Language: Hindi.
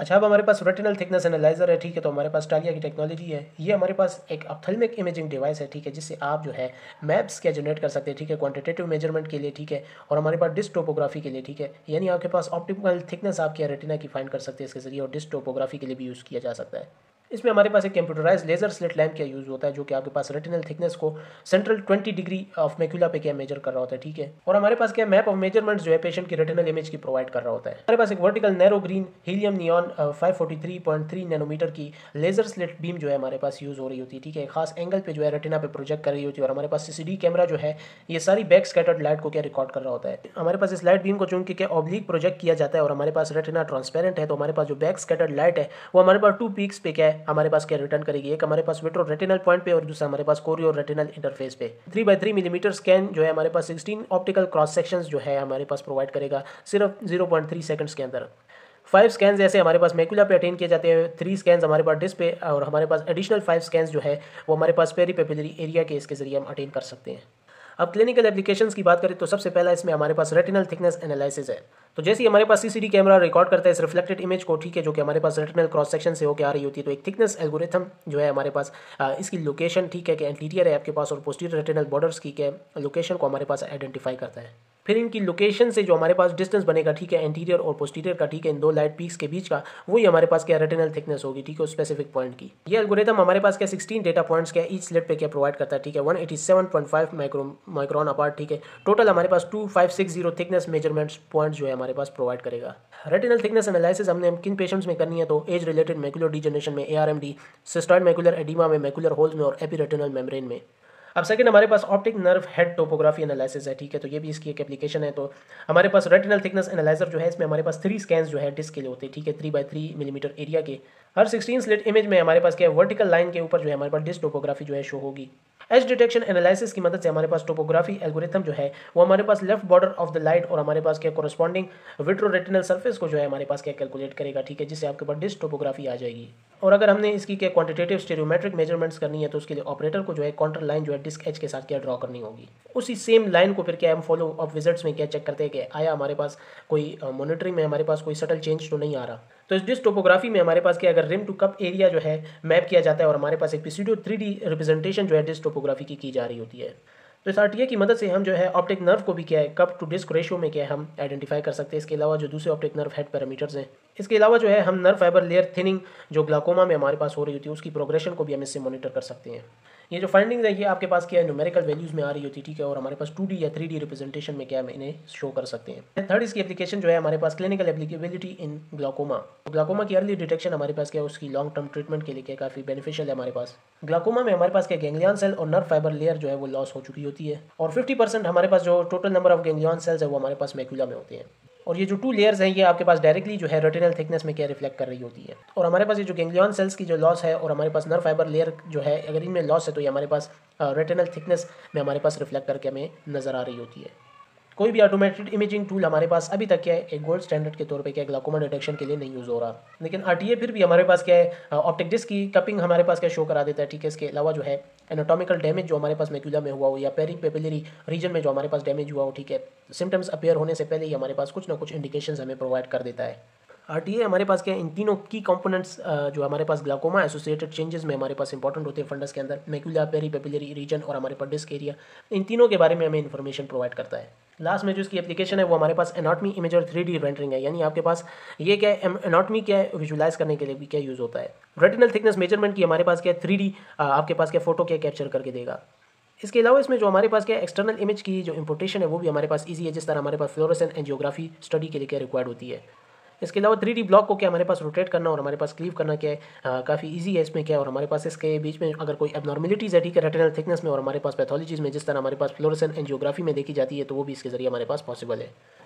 अच्छा अब हमारे पास रेटिनल थिकनेस एनालाइजर है ठीक है तो हमारे पास टालिया की टेक्नोलॉजी है ये हमारे पास एक अपथलमिक इमेजिंग डिवाइस है ठीक है जिससे आप जो है मैप्स क्या जनरेट कर सकते हैं ठीक है क्वांटिटेटिव मेजरमेंट के लिए ठीक है और हमारे पास डिस्टोपोग्राफी टोपोग्राफी के लिए ठीक है यानी आपके पास ऑप्टिकल थिकनेस आपके रेटिना की फाइंड कर सकते हैं इसके जरिए और डिस्टोपोग्राफी टोपोग्राफी के लिए भी यूज़ किया जा सकता है इसमें हमारे पास एक कंप्यूटराइज लेजर स्लिट लैम्प क्या यूज़ होता है जो कि आपके पास रेटिनल थिकनेस को सेंट्रल 20 डिग्री ऑफ मेक्यूला पे क्या मेजर कर रहा होता है ठीक है और हमारे पास क्या मैप ऑफ मेजरमेंट्स जो है पेशेंट की रेटिनल इमेज की प्रोवाइड कर रहा होता है हमारे पास एक vertical narrow green helium neon five nanometer की लेजर स्लिट बीम जो है हमारे पास यूज़ हो रही होती है ठीक है खास एंगल पर जो है रेटिना पे प्रोजेक्ट कर रही होती है और हमारे पास सीसीडी कैमरा जो है ये सारी बैक स्कैटर्ड लाइट को क्या रिकॉर्ड कर रहा होता है हमारे पास इस लाइट बीम को चूंकि क्या ऑब्लिक प्रोजेक्ट किया जाता है और हमारे पास रेटिना ट्रांसपेरेंट है तो हमारे पास जो बैक स्कैटर्ड लाइट है वो हमारे पास टू पीक्स पे क्या हमारे पास क्या रिटर्न करेगी एक हमारे पास विट्रो रेटिनल पॉइंट पे और दूसरा हमारे पास कोरियो रेटिनल इंटरफेस पे three by three millimeter scan जो है हमारे पास सिक्सटीन ऑप्टिकल क्रॉस सेक्शन जो है हमारे पास प्रोवाइड करेगा सिर्फ जीरो पॉइंट थ्री के अंदर फाइव स्कैन ऐसे हमारे पास मेकुला पे अटेंड किए जाते हैं थ्री स्कैन हमारे पास डिस्क पे और हमारे पास एडिशनल फाइव स्कैन जो है वो हमारे पास पेरी पेपिलरी एरिया के इसके जरिए हम अटेंड कर सकते हैं अब क्लिनिकल एप्लीकेशन की बात करें तो सबसे पहला इसमें हमारे पास रेटिनल थिकनेस एनालिसिस है तो जैसे ही हमारे पास सीसीडी कैमरा रिकॉर्ड करता है इस रिफ्लेक्टेड इमेज को ठीक है जो कि हमारे पास रेटिनल क्रॉस सेक्शन से होकर आ रही होती है तो एक थिकनेस एल्गोरिथम जो है हमारे पास इसकी लोकेशन ठीक है कि एंटीरियर है आपके पास और पोस्टीरियर रेटिनल बॉर्डर्स की लोकेशन को हमारे पास आइडेंटिफाई करता है फिर इनकी लोकेशन से जो हमारे पास डिस्टेंस बनेगा ठीक है एंटीरियर और पोस्टीरियर का ठीक है इन दो लाइट पीक्स के बीच का वही हमारे पास क्या रेटिनल थिकनेस होगी ठीक है उस स्पेसिफिक पॉइंट की ये एल्गोरिथम हमारे पास क्या 16 डेटा पॉइंट्स क्या ईच स्लेट पे क्या प्रोवाइड करता है ठीक है one five micro micron apart ठीक है टोटल हमारे पास जीरो थिकनेस मेजरमेंट्स पॉइंट जो है हमारे पास प्रोवाइड करेगा रेटिनल थिकनेस एनालिसिस हमने किन पेशेंट्स में करनी है तो एज रिलेटेड मैकुलर डिजनरेशन में A R M D cystoid macular edema में मैकुलर होल्स में और एपी रेटिनल मेम्रेन में अब सेकंड हमारे पास optic nerve head topography analysis है ठीक है तो ये भी इसकी एक एप्लीकेशन है तो हमारे पास रेटिनल थिकनेस एनालाइजर जो है इसमें हमारे पास थ्री स्कैन जो है डिस्क के लिए होते हैं ठीक है three by three millimeter area के हर सिक्सटीन स्लेट इमेज में हमारे पास क्या है वर्टिकल लाइन के ऊपर जो है हमारे पास डिस्क टोपोग्राफी जो है शो होगी एज डिटेक्शन एनालिसिस की मदद से हमारे पास टोपोग्राफी एल्गोरिथम जो है वो हमारे पास left border of the light और हमारे पास क्या कोरस्पॉन्डिंग विट्रो रेटिनल सर्फेस को जो है हमारे पास क्या कैलकुलेट करेगा ठीक है जिससे आपके पास डिस्ट टोपोग्राफी आ जाएगी और अगर हमने इसकी क्या क्वांटिटेटिव स्टेरियोमेट्रिक मेजरमेंट्स करनी है तो उसके लिए ऑपरेटर को जो है काउंटर लाइन जो है डिस्क एच के साथ क्या ड्रॉ करनी होगी उसी सेम लाइन को फिर क्या हम फॉलो अप विजिट्स में क्या चेक करते हैं कि आया हमारे पास कोई मॉनिटरिंग में हमारे पास कोई सटल चेंज तो नहीं आ रहा तो इस डिस्क टोपोग्राफी में हमारे पास क्या अगर रिम टू कप एरिया जो है मैप किया जाता है और हमारे पास एक पीसीडियो थ्री डी रिप्रेजेंटेशन जो है डिस्क टोपोग्राफी की की जा रही होती है तो इस आरटीए की मदद से हम जो है ऑप्टिक नर्व को भी क्या है कप टू डिस्क रेशियो में क्या है हम आइडेंटिफाई कर सकते हैं इसके अलावा जो दूसरे ऑप्टिक नर्व हेड पैरामीटर्स हैं इसके अलावा जो है हम नर्व फाइबर लेयर थिनिंग जो ग्लाकोमा में हमारे पास हो रही होती है उसकी प्रोग्रेशन को भी हम इससे मॉनिटर कर सकते हैं ये जो फाइंडिंग है ये आपके पास क्या है न्यूमेरिकल वैल्यूज़ में आ रही होती है ठीक है और हमारे पास टू या थ्री रिप्रेजेंटेशन में क्या इन्हें शो कर सकते हैं थर्ड इसकी एप्लीकेशन जो है हमारे पास clinical applicability in glaucoma glaucoma की अर्ली डिटेक्शन हमारे पास क्या है उसकी लॉन्ग टर्म ट्रीटमेंट के लिए क्या काफ़ी बेनिफिशियल है हमारे पास ग्लाकोमा में हमारे पास क्या गैंग्लियन सेल और नर्व फाइबर लेयर जो है वो लॉस हो चुकी होती है और फिफ्टी हमारे पास जो total number of ganglion cells है वो हमारे पास मैक्यूला में होते हैं और ये जो टू लेयर्स हैं ये आपके पास डायरेक्टली जो है रोटेनल थिकनेस में क्या रिफ्लेक्ट कर रही होती है और हमारे पास ये जो गेंगलियन सेल्स की जो लॉस है और हमारे पास नर्व फाइबर लेयर जो है अगर इनमें लॉस है तो ये हमारे पास रेटेनल थिकनेस में हमारे पास रिफ्लेक्ट करके हमें नज़र आ रही होती है कोई भी ऑटोमेटेड इमेजिंग टूल हमारे पास अभी तक क्या है एक गोल्ड स्टैंडर्ड के तौर पे क्या ग्लाकोमा डिटेक्शन के लिए नहीं यूज़ हो रहा लेकिन आर फिर भी हमारे पास क्या है ऑप्टिक डिस्क की कपिंग हमारे पास क्या शो करा देता है ठीक है इसके अलावा जो है एनाटॉमिकल डैमेज जो हमारे पास मेक्यूला में हुआ हो या पेरिंग पेपिलरी रीजन में जो हमारे पास डैमेज हुआ हो ठीक है सिम्टम्स अपेयर होने से पहले ही हमारे पास कुछ ना कुछ इंडिकेशन हमें प्रोवाइड कर देता है आरटीए हमारे पास क्या है इन तीनों की कंपोनेंट्स जो हमारे पास ग्लाकोमा एसोसिएटेड चेंजेस में हमारे पास इंपॉर्टेंट होते हैं फंडस के अंदर पेरी पेपिलरी रीजन और हमारे पास डिस्क एरिया इन तीनों के बारे में हमें इन्फॉर्मेशन प्रोवाइड करता है लास्ट में जो इसकी एप्लीकेशन है वो हमारे पास एनाटमी इमेज और थ्री डी रेंडरिंग है यानी आपके पास ये क्या है एनाटमी क्या है विजुलाइज करने के लिए भी क्या यूज़ होता है रेटिनल थिकनेस मेजरमेंट की हमारे पास क्या है थ्री आपके पास क्या फोटो क्या कैप्चर करके देगा इसके अलावा इसमें जो हमारे पास क्या एक्सटर्नल इमेज की जो इंपोर्टेशन है वो भी हमारे पास ईजी है जिस तरह हमारे पास फ्लोरेसन जियोग्राफी स्टडी के लिए क्या रिक्वायर्ड होती है इसके अलावा थ्री ब्लॉक को क्या हमारे पास रोटेट करना और हमारे पास क्लीव करना क्या है काफ़ी ईजी है इसमें क्या और हमारे पास इसके बीच में अगर कोई एबनॉर्मिलिटीज़ है ठीक है रेटेनल थिकनेस में और हमारे पास पैथोलॉजीज में जिस तरह हमारे पास फ्लोरसन एनजियोग्राफी में देखी जाती है तो वो भी इसके जरिए हमारे पास पॉसिबल है